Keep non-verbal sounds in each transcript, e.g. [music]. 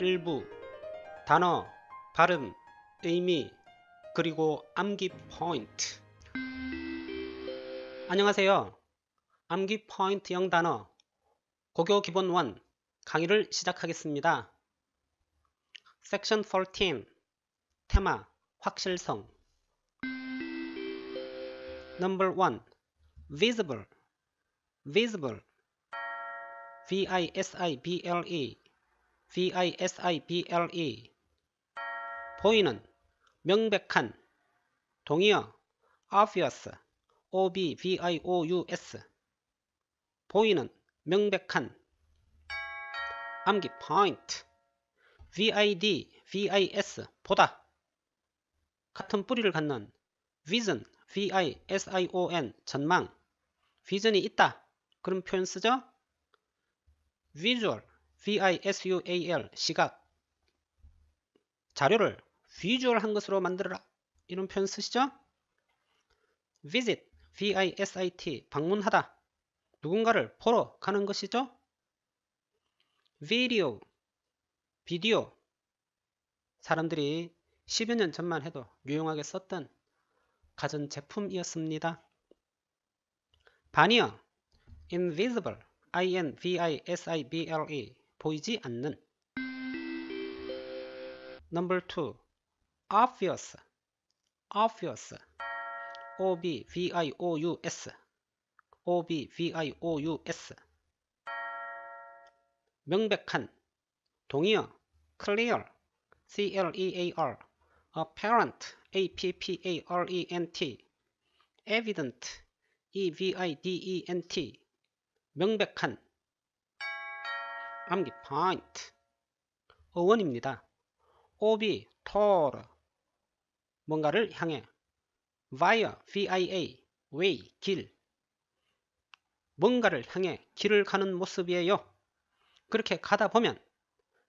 일부, 단어, 발음, 의미, 그리고 암기 포인트 안녕하세요. 암기 포인트 형단어 고교 기본 1 강의를 시작하겠습니다. 섹션 14 테마 확실성 n u 1 Visible Visible V-I-S-I-B-L-E V-I-S-I-B-L-E 보이는 명백한 동의어 obvious O-B-V-I-O-U-S 보이는 명백한 암기 point VID, VIS 보다 같은 뿌리를 갖는 vision, V-I-S-I-O-N 전망 vision이 있다 그런 표현 쓰죠 visual visual 시각 자료를 비주얼한 것으로 만들어라 이런 표현 쓰시죠? visit visit 방문하다 누군가를 보러 가는 것이죠? video 비디오 사람들이 10여 년 전만 해도 유용하게 썼던 가전제품이었습니다. 바니어 invisible i n v i s i b l e 보이지 않는 Number 2. obvious obvious obvious obvious 명백한 동의어 clear clear apparent apparent evident evident 명백한 암기 파인트 어원입니다. 오비 tall 뭔가를 향해 via via way 길 뭔가를 향해 길을 가는 모습이에요. 그렇게 가다 보면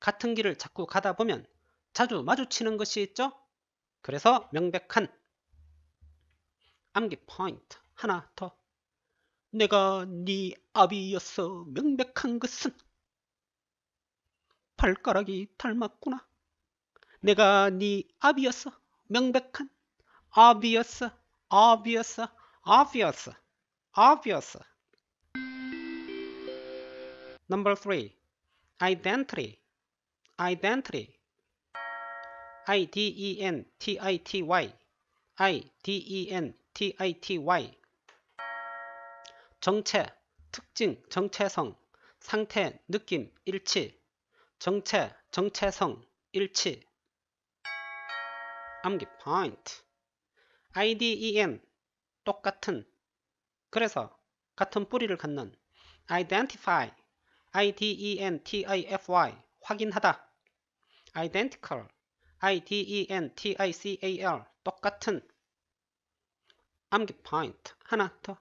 같은 길을 자꾸 가다 보면 자주 마주치는 것이 있죠? 그래서 명백한 암기 포인트 하나 더 내가 네 아비였어 명백한 것은 발가락이 닮았구나. 내가 네 아비였어. 명백한 아비였어. 아비였어. 아비였어. 아비였어. Number three, identity, identity, i d e n t i t y, i d e n t i t y. 정체, 특징, 정체성, 상태, 느낌, 일치. 정체, 정체성, 일치 암기 포인트 IDEN 똑같은 그래서 같은 뿌리를 갖는 identify, identify 확인하다 identical, identical 똑같은 암기 포인트 하나 더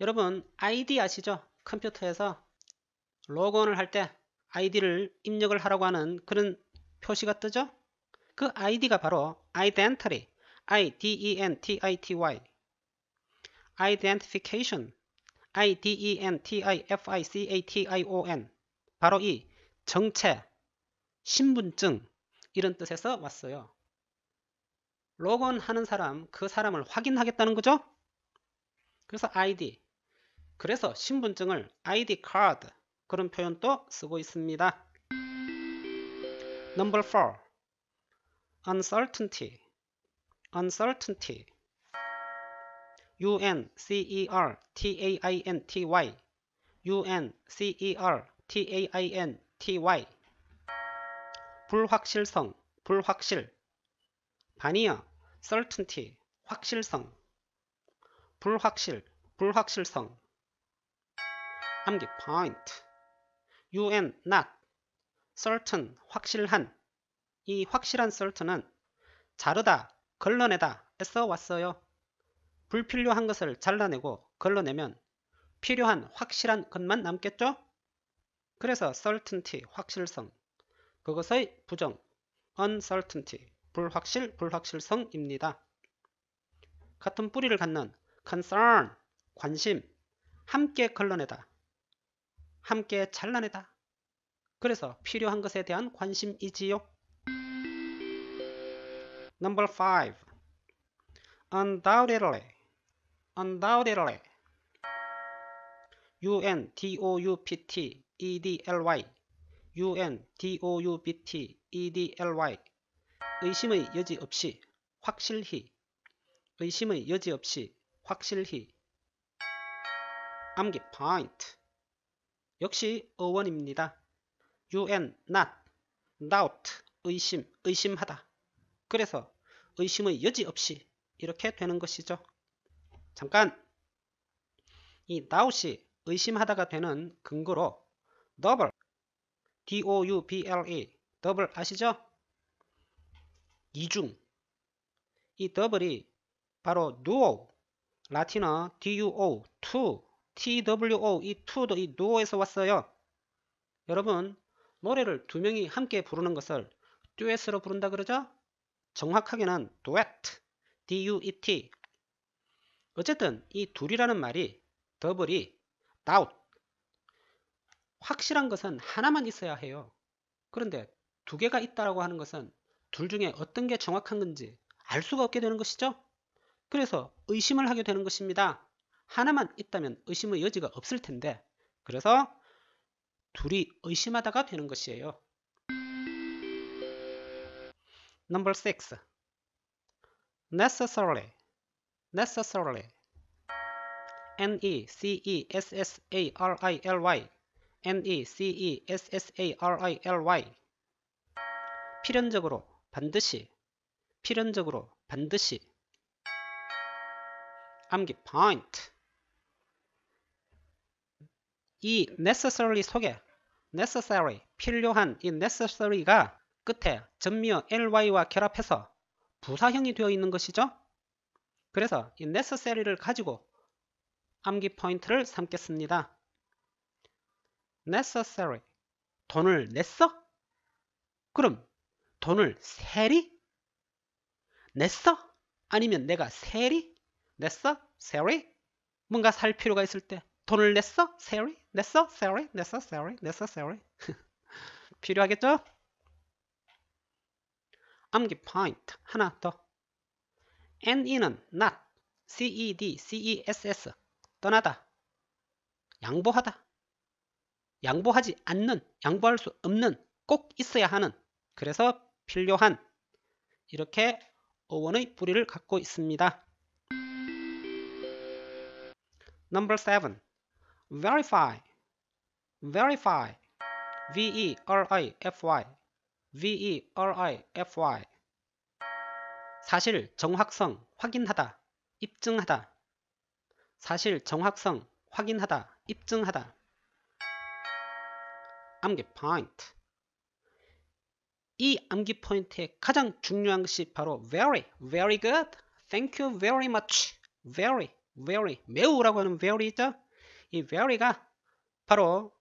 여러분 ID 아시죠? 컴퓨터에서 로그온을 할때 아이디를 입력을 하라고 하는 그런 표시가 뜨죠? 그 아이디가 바로 identity, i-d-e-n-t-i-t-y, identification, i-d-e-n-t-i-f-i-c-a-t-i-o-n 바로 이 정체, 신분증 이런 뜻에서 왔어요. 로건 하는 사람, 그 사람을 확인하겠다는 거죠? 그래서 아이디, 그래서 신분증을 아이디 카드, 그런 표현도 쓰고 있습니다. Number 4. Uncertainty. Uncertainty. U-N-C-E-R-T-A-I-N-T-Y. U-N-C-E-R-T-A-I-N-T-Y. 불확실성, 불확실. 반이어, certainty, 확실성. 불확실, 불확실성. 암기 포인트. you a n not, certain, 확실한 이 확실한 certain은 자르다, 걸러내다 애써 왔어요. 불필요한 것을 잘라내고 걸러내면 필요한 확실한 것만 남겠죠? 그래서 certainty, 확실성, 그것의 부정, uncertainty, 불확실, 불확실성입니다. 같은 뿌리를 갖는 concern, 관심, 함께 걸러내다, 함께 잘라내다. 그래서 필요한 것에 대한 관심이지요. Number 5. Undoubtedly. Undoubtedly. U-N-D-O-U-P-T-E-D-L-Y. U-N-D-O-U-P-T-E-D-L-Y. 의심의 여지 없이 확실히. 의심의 여지 없이 확실히. 암기 포인트. 역시 어원입니다. un, not, doubt, 의심, 의심하다. 그래서 의심의 여지 없이 이렇게 되는 것이죠. 잠깐 이 doubt이 의심하다가 되는 근거로 double, d-o-u-b-l-e, double 아시죠? 이중 이 double이 바로 duo, 라틴어 duo, two two 이 to도 이 do에서 왔어요. 여러분 노래를 두 명이 함께 부르는 것을 d u e 엣으로 부른다 그러죠? 정확하게는 duet, d-u-e-t. 어쨌든 이 둘이라는 말이 더블이 doubt, 확실한 것은 하나만 있어야 해요. 그런데 두 개가 있다라고 하는 것은 둘 중에 어떤 게 정확한 건지 알 수가 없게 되는 것이죠. 그래서 의심을 하게 되는 것입니다. 하나만 있다면 의심의 여지가 없을 텐데 그래서 둘이 의심하다가 되는 것이에요. Number 6. necessarily necessarily n e c e s s a r i l y n e c e s s a r i l y 필연적으로 반드시 필연적으로 반드시 암기 포인트 이 necessary 속에 necessary 필요한 이 necessary가 끝에 전미어 ly와 결합해서 부사형이 되어 있는 것이죠. 그래서 이 necessary를 가지고 암기 포인트를 삼겠습니다. necessary 돈을 냈어? 그럼 돈을 세리? 냈어? 아니면 내가 세리? 냈어? 세리? 뭔가 살 필요가 있을 때 돈을 냈어? 세리? 냈어? 세리? 냈어? 세리? 냈어? 세리? [laughs] 필요하겠죠? 암기 포인트 하나 더 NE는 not, CED, CESS 떠나다, 양보하다, 양보하지 않는, 양보할 수 없는, 꼭 있어야 하는 그래서 필요한 이렇게 어원의 뿌리를 갖고 있습니다. n u 7 verify, verify, v e r i f y, v e r i f y. 사실 정확성 확인하다, 입증하다. 사실 정확성 확인하다, 입증하다. Amgi point. 이 암기 포인트의 가장 중요한 것이 바로 very, very good, thank you very much, very, very 매우라고 하는 very죠. 이 very가 바로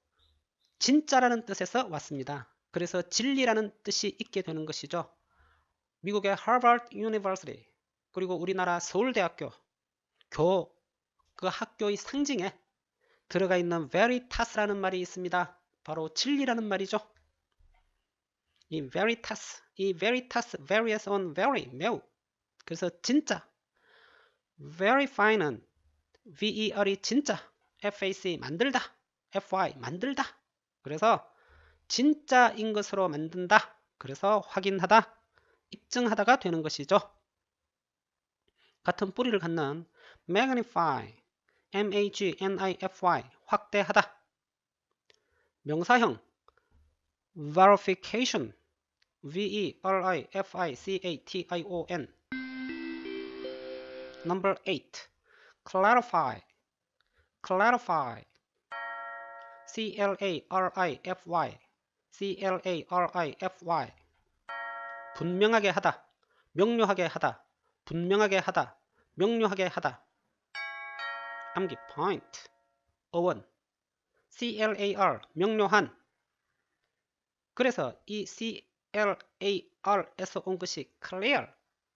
진짜라는 뜻에서 왔습니다. 그래서 진리라는 뜻이 있게 되는 것이죠. 미국의 Harvard University 그리고 우리나라 서울대학교 교 그 학교의 상징에 들어가 있는 veritas라는 말이 있습니다. 바로 진리라는 말이죠. 이 veritas, 이 veritas varies on very 매우 그래서 진짜 v e r i f y 은 ver이 진짜 FAC 만들다 FY 만들다 그래서 진짜인 것으로 만든다 그래서 확인하다 입증하다가 되는 것이죠 같은 뿌리를 갖는 magnify magnify 확대하다 명사형 verification verification number 8 clarify clarify C L A R I F Y C L A R I F Y 분명하게 하다 명료하게 하다 분명하게 하다 명료하게 하다 암기 포인트 어원 CLAR 명료한 그래서 이 CLAR에서 온 것이 clear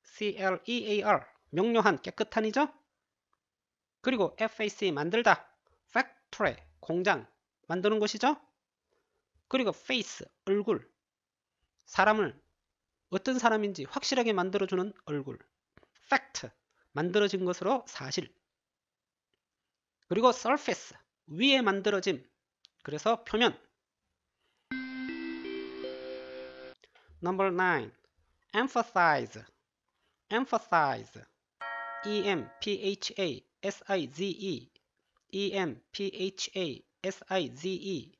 CLEAR 명료한 깨끗한이죠? 그리고 FAC 만들다 factory 공장 만드는 것이죠 그리고 face 얼굴 사람을 어떤 사람인지 확실하게 만들어주는 얼굴 fact 만들어진 것으로 사실 그리고 surface 위에 만들어짐 그래서 표면 Number 9 emphasize emphasize E M P H A SIZE EMPHA SIZE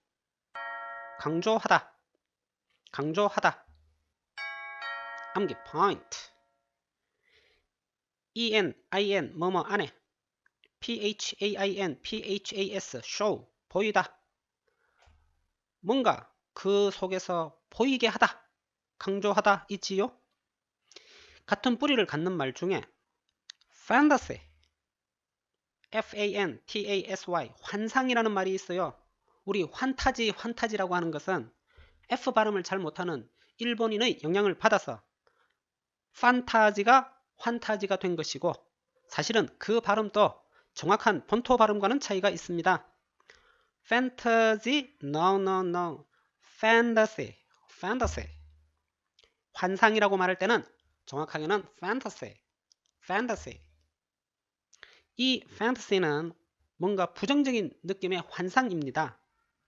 강조하다 강조하다 암기 포인트 EN, IN, 뭐뭐 안에 PHAIN, PHAS, show, 보이다 뭔가 그 속에서 보이게 하다 강조하다 있지요 같은 뿌리를 갖는 말 중에 fantasy FANTASY 환상이라는 말이 있어요. 우리 환타지 환타지라고 하는 것은 F 발음을 잘 못하는 일본인의 영향을 받아서 판타지가 환타지가 된 것이고 사실은 그 발음도 정확한 본토 발음과는 차이가 있습니다. fantasy, no, no, no, fantasy, fantasy. 환상이라고 말할 때는 정확하게는 fantasy, fantasy. 이 fantasy는 뭔가 부정적인 느낌의 환상입니다.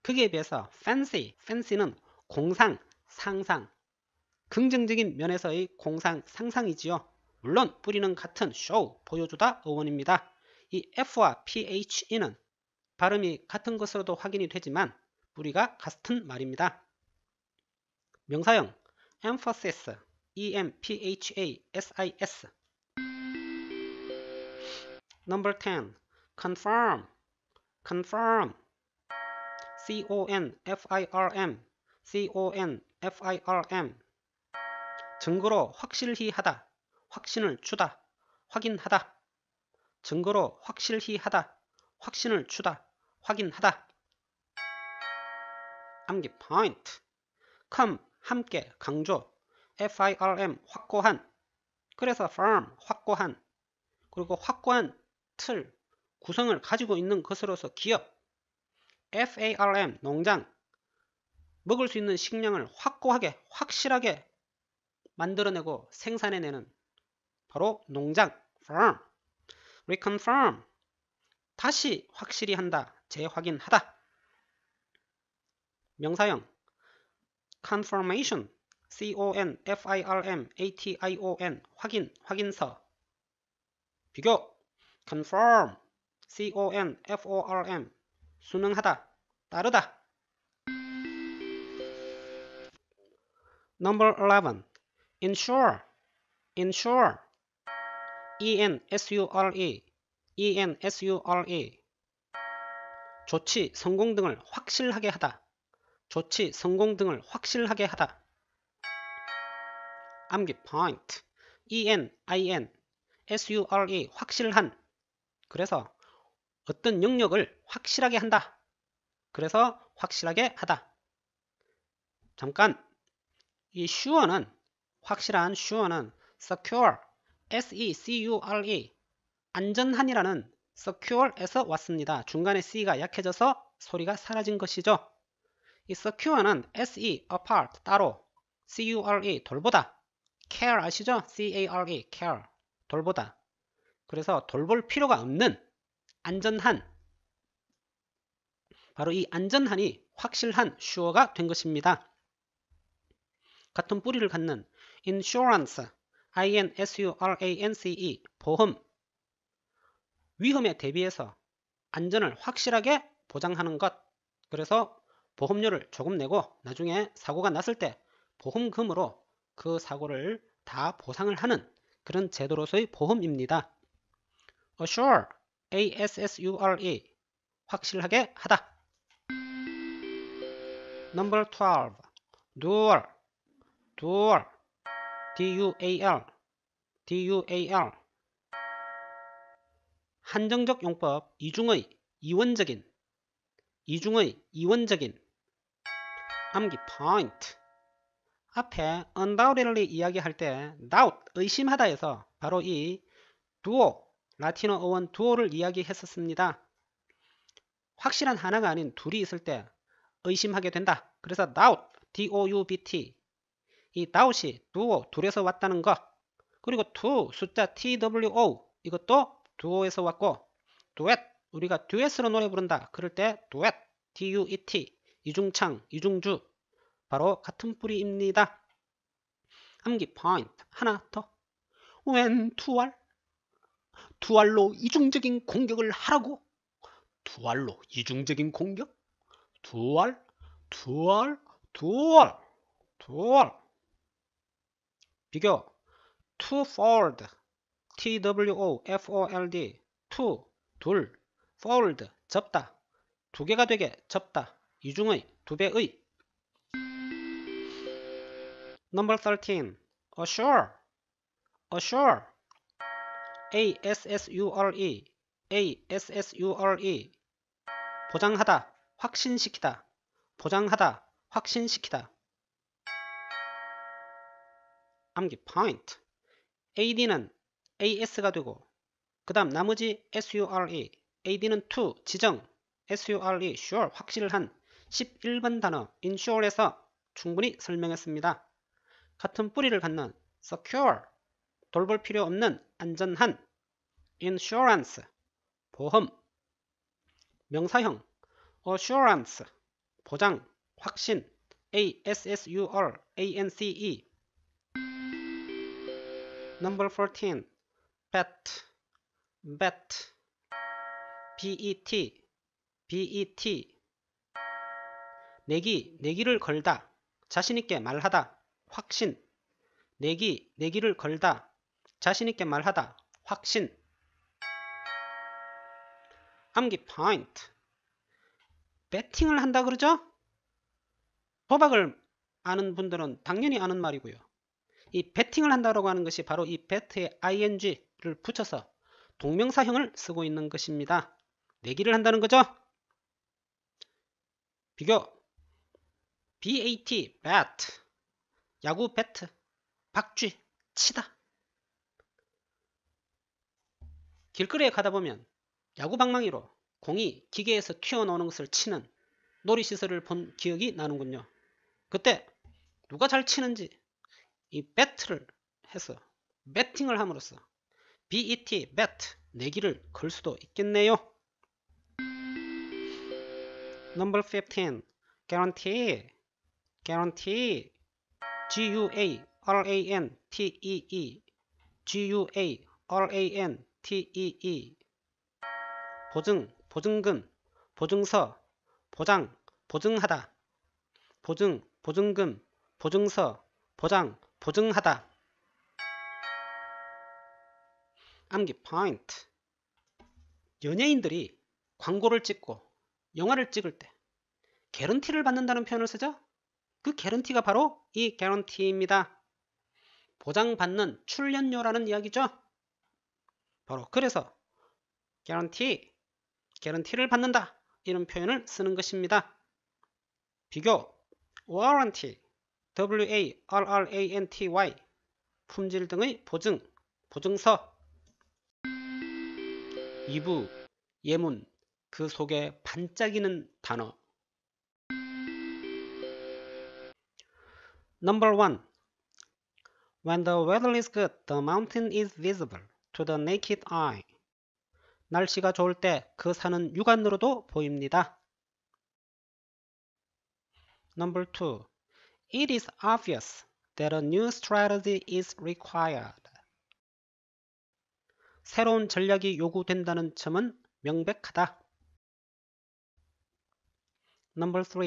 그에 비해서 fancy, fancy는 공상, 상상, 긍정적인 면에서의 공상, 상상이지요. 물론 뿌리는 같은 show, 보여주다 어원입니다. 이 F와 PHE는 발음이 같은 것으로도 확인이 되지만 뿌리가 같은 말입니다. 명사형 emphasis, E-M-P-H-A-S-I-S Number 10. Confirm. Confirm. C O N F I R M. C O N F I R M. 증거로 확실히 하다. 확신을 주다. 확인하다. 증거로 확실히 하다. 확신을 주다. 확인하다. 암기 포인트. come 함께 강조. firm 확고한. 그래서 firm 확고한. 그리고 확고한 틀, 구성을 가지고 있는 것으로서 기업, FARM, 농장, 먹을 수 있는 식량을 확고하게, 확실하게 만들어내고 생산해내는 바로 농장, f a r m reconfirm, 다시 확실히 한다, 재확인하다. 명사형, confirmation, C-O-N, F-I-R-M, A-T-I-O-N, 확인, 확인서, 비교, c o n f i r m c-o-n-f-o-r-m 순응하다, 따르다 Number 11. Ensure. Ensure. E-N-S-U-R-E. E-N-S-U-R-E. 조치, 성공 등을 확실하게 하다. 조치, 성공 등을 확실하게 하다. 암기 포인트. E-N-I-N. S-U-R-E. 확실한. 그래서 어떤 영역을 확실하게 한다. 그래서 확실하게 하다. 잠깐 이 sure는 확실한 sure는 secure, s-e-c-u-r-e e, 안전한이라는 secure에서 왔습니다. 중간에 c가 약해져서 소리가 사라진 것이죠. 이 secure는 se, apart, 따로, cure, 돌보다, care 아시죠? care, care, 돌보다 그래서 돌볼 필요가 없는 안전한 바로 이 안전한이 확실한 슈어가 된 것입니다. 같은 뿌리를 갖는 insurance, insurance, 보험, 위험에 대비해서 안전을 확실하게 보장하는 것. 그래서 보험료를 조금 내고 나중에 사고가 났을 때 보험금으로 그 사고를 다 보상을 하는 그런 제도로서의 보험입니다. assure, a-s-s-u-r-e 확실하게 하다 Number 12 dual dual d-u-a-l d-u-a-l 한정적 용법 이중의 이원적인 이중의 이원적인 암기 포인트 앞에 undoubtedly 이야기할 때 doubt 의심하다에서 바로 이 duo 라틴어 어원 두어를 이야기했었습니다. 확실한 하나가 아닌 둘이 있을 때 의심하게 된다. 그래서 doubt, D-O-U-B-T 이 doubt이 두어, 둘에서 왔다는 것 그리고 to, 숫자 T-W-O 이것도 두어에서 왔고 duet, 우리가 듀엣으로 노래 부른다. 그럴 때 duet, D-U-E-T 이중창, 이중주 바로 같은 뿌리입니다. 암기 포인트 하나 더 when to are 두 알로 이중적인 공격을 하라고. 두 알로 이중적인 공격? 두 알? 두 알? 두 알? 두 알? 비교. 투폴드 two, fold. 투 둘. 폴드 접다. 두 개가 되게 접다. 이중의, 두 배의. 넘버 13. assure. assure. ASSURE, ASSURE 보장하다, 확신시키다, 보장하다, 확신시키다 암기 포인트 AD는 AS가 되고 그 다음 나머지 SURE, AD는 to, 지정, SURE, sure, 확실한 을 11번 단어 insure에서 충분히 설명했습니다. 같은 뿌리를 갖는 secure, 돌볼 필요 없는 안전한 insurance 보험 명사형 assurance 보장 확신 A S S U R A N C E Number 14 bet bet B E T B E T 내기 내기를 걸다 자신 있게 말하다 확신 내기 내기를 걸다 자신있게 말하다, 확신. 암기 포인트. 배팅을 한다 그러죠? 도박을 아는 분들은 당연히 아는 말이고요. 이 배팅을 한다라고 하는 것이 바로 이배트 t 에 ing를 붙여서 동명사형을 쓰고 있는 것입니다. 내기를 한다는 거죠. 비교 BAT, b a t 야구 배트, 박쥐, 치다 길거리에 가다 보면 야구 방망이로 공이 기계에서 튀어나오는 것을 치는 놀이시설을 본 기억이 나는군요. 그때 누가 잘 치는지 이 배트를 해서 배팅을 함으로써 BET, 배트 내기를 네 걸 수도 있겠네요. Number 15. guarantee, guarantee, G-U-A-R-A-N-T-E-E, G-U-A-R-A-N TEE 보증, 보증금, 보증서, 보장, 보증하다 보증, 보증금, 보증서, 보장, 보증하다 암기 포인트 연예인들이 광고를 찍고 영화를 찍을 때 개런티를 받는다는 표현을 쓰죠? 그 개런티가 바로 이 개런티입니다. 보장받는 출연료라는 이야기죠. 바로 그래서 guarantee, guarantee를 받는다 이런 표현을 쓰는 것입니다. 비교 warranty, w-a-r-r-a-n-t-y 품질 등의 보증, 보증서 2부 예문 그 속에 반짝이는 단어 Number 1 When the weather is good, the mountain is visible. to the naked eye. 날씨가 좋을 때 그 산은 육안으로도 보입니다. Number 2. It is obvious that a new strategy is required. 새로운 전략이 요구된다는 점은 명백하다. Number 3.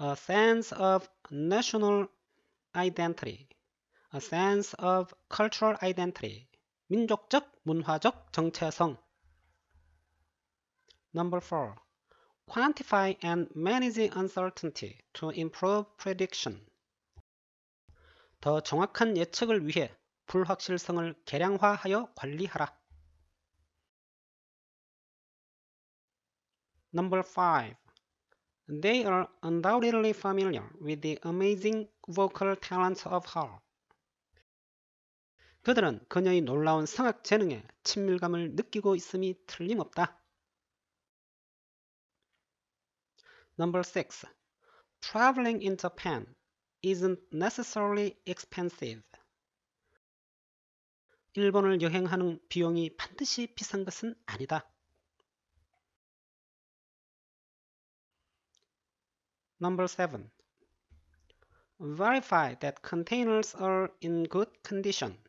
A sense of national identity. A sense of cultural identity. 민족적, 문화적 정체성. Number 4. Quantify and manage uncertainty to improve prediction. 더 정확한 예측을 위해 불확실성을 계량화하여 관리하라. Number 5. They are undoubtedly familiar with the amazing vocal talents of Hall. 그들은 그녀의 놀라운 상악 재능에 친밀감을 느끼고 있음이 틀림없다. Number 6. Traveling in Japan isn't necessarily expensive. 일본을 여행하는 비용이 반드시 비싼 것은 아니다. Number 7. Verify that containers are in good condition.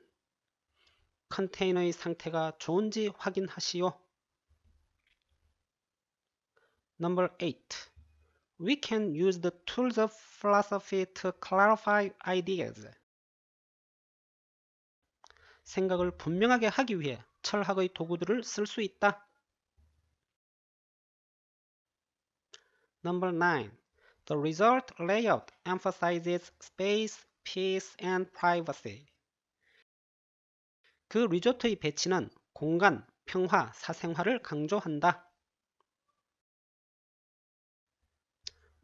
컨테이너의 상태가 좋은지 확인하시오. Number 8. We can use the tools of philosophy to clarify ideas. 생각을 분명하게 하기 위해 철학의 도구들을 쓸 수 있다. Number 9. The resort layout emphasizes space, peace, and privacy. 그 리조트의 배치는 공간, 평화, 사생화를 강조한다.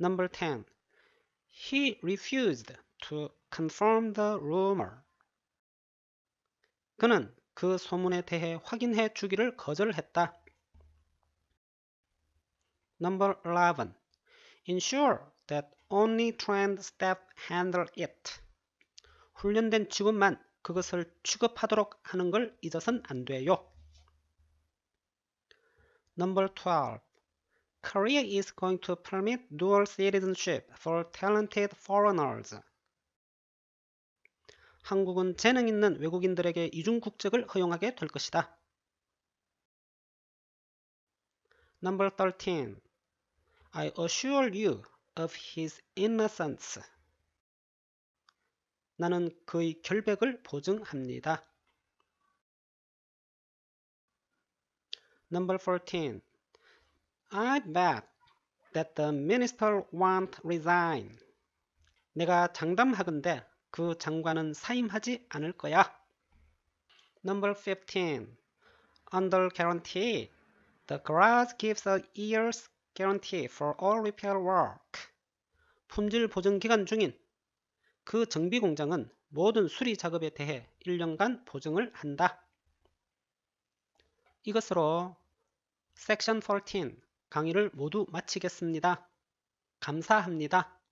Number 10. He refused to confirm the rumor. 그는 그 소문에 대해 확인해 주기를 거절했다. Number 11. Ensure that only trained staff handle it. 훈련된 직원만 그것을 취급하도록 하는 걸 잊어선 안 돼요. Number 12. Korea is going to permit dual citizenship for talented foreigners. 한국은 재능 있는 외국인들에게 이중 국적을 허용하게 될 것이다. Number 13. I assure you of his innocence. 나는 그의 결백을 보증합니다. Number 14. I bet that the minister won't resign. 내가 장담하건대 그 장관은 사임하지 않을 거야. Number 15. Under guarantee, the garage gives a year's guarantee for all repair work. 품질 보증 기간 중인 그 정비 공장은 모든 수리 작업에 대해 1년간 보증을 한다. 이것으로 섹션 14 강의를 모두 마치겠습니다. 감사합니다.